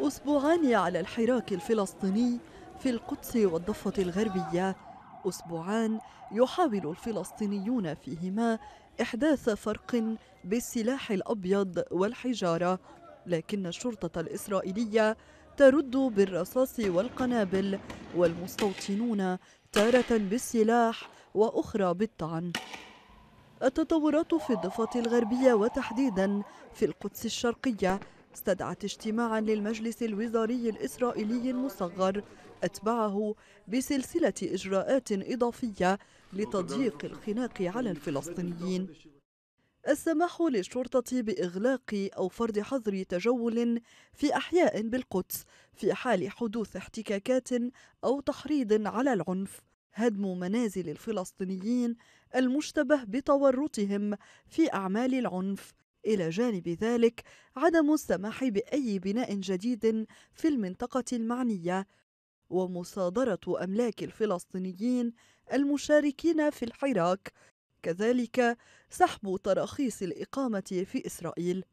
أسبوعان على الحراك الفلسطيني في القدس والضفة الغربية أسبوعان يحاول الفلسطينيون فيهما إحداث فرق بالسلاح الأبيض والحجارة لكن الشرطة الإسرائيلية ترد بالرصاص والقنابل والمستوطنون تارة بالسلاح وأخرى بالطعن التطورات في الضفة الغربية وتحديدا في القدس الشرقية استدعت اجتماعا للمجلس الوزاري الإسرائيلي المصغر أتبعه بسلسلة إجراءات إضافية لتضييق الخناق على الفلسطينيين السماح للشرطة بإغلاق أو فرض حظر تجول في أحياء بالقدس في حال حدوث احتكاكات أو تحريض على العنف هدم منازل الفلسطينيين المشتبه بتورطهم في أعمال العنف إلى جانب ذلك عدم السماح بأي بناء جديد في المنطقة المعنية ومصادرة أملاك الفلسطينيين المشاركين في الحراك كذلك سحب تراخيص الإقامة في إسرائيل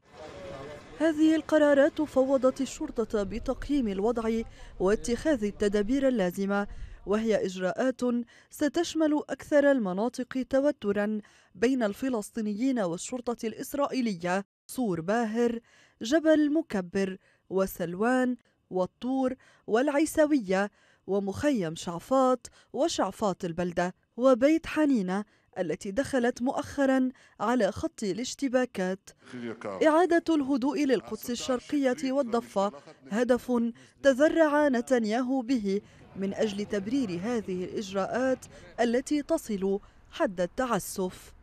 هذه القرارات فوضت الشرطة بتقييم الوضع واتخاذ التدابير اللازمة وهي إجراءات ستشمل أكثر المناطق توترا بين الفلسطينيين والشرطة الإسرائيلية صور باهر، جبل مكبر، وسلوان، والطور، والعيسوية، ومخيم شعفاط وشعفاط البلدة، وبيت حنينة التي دخلت مؤخرا على خط الاشتباكات إعادة الهدوء للقدس الشرقية والضفة هدف تذرع نتنياهو به من أجل تبرير هذه الإجراءات التي تصل حد التعسف